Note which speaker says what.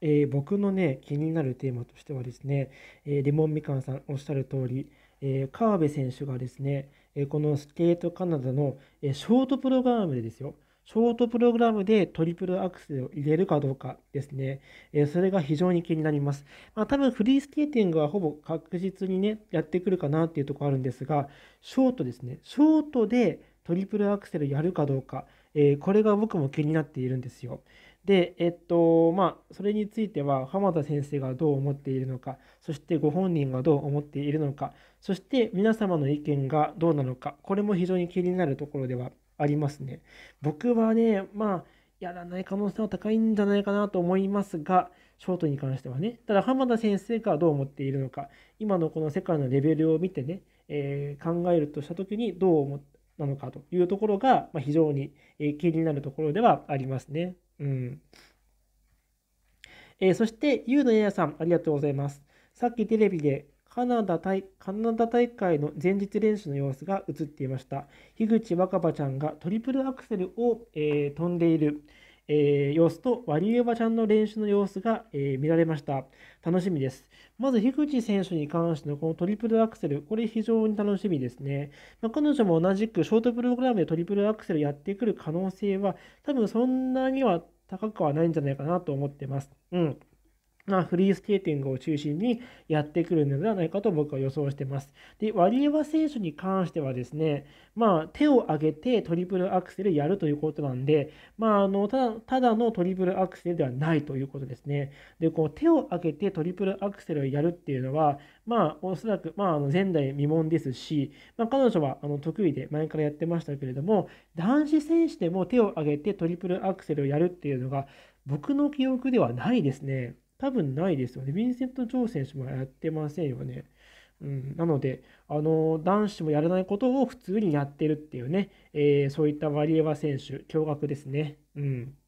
Speaker 1: えー、僕のね気になるテーマとしてはですね、えー、レモンみかんさんおっしゃる通り、えー、川辺選手がですね、えこのスケートカナダの、えショートプログラムでですよショートプログラムでトリプルアクセルを入れるかどうかですね。えそれが非常に気になります。まあ、多分フリースケーティングはほぼ確実にね、やってくるかなっていうところあるんですが、ショートですね。ショートでトリプルアクセルやるかどうか、えこれが僕も気になっているんですよ。で、えっと、まあ、それについては、浜田先生がどう思っているのか、そしてご本人がどう思っているのか、そして皆様の意見がどうなのか、これも非常に気になるところではありますね。僕はね、まあ、やらない可能性は高いんじゃないかなと思いますが、ショートに関してはね、ただ浜田先生がどう思っているのか、今のこの世界のレベルを見てね、えー、考えるとした時にどう思って、なのかというところが、まあ、非常に、え気になるところではありますね。うんえー、そして、ゆうのややさん、ありがとうございます。さっきテレビでカナダ大カナダ大会の前日練習の様子が映っていました。樋口若葉ちゃんがトリプルアクセルを、えー、飛んでいる、えー、様子とワリエワちゃんの練習の様子が、えー、見られました。楽しみです。まず、樋口選手に関してのこのトリプルアクセル、これ非常に楽しみですね。まあ、彼女も同じくショートプログラムでトリプルアクセルやってくる可能性は、多分そんなには高くはないんじゃないかなと思ってます。うん。まあ、フリースケーティングを中心にやってくるのではないかと僕は予想してます。で、ワリエワ選手に関してはですね、まあ、手を上げてトリプルアクセルやるということなんで、まあ、あのただただのトリプルアクセルではないということですね。で、こう手を上げてトリプルアクセルをやるっていうのは、まあ、おそらく、まあ、あの前代未聞ですし、まあ、彼女はあの得意で前からやってましたけれども、男子選手でも手を上げてトリプルアクセルをやるっていうのが、僕の記憶ではないですね。多分ないですよね。ヴィンセント・ジョー選手もやってませんよね。うん、なので、あの男子もやらないことを普通にやってるっていうね、えー、そういったワリエワ選手、驚愕ですね。うん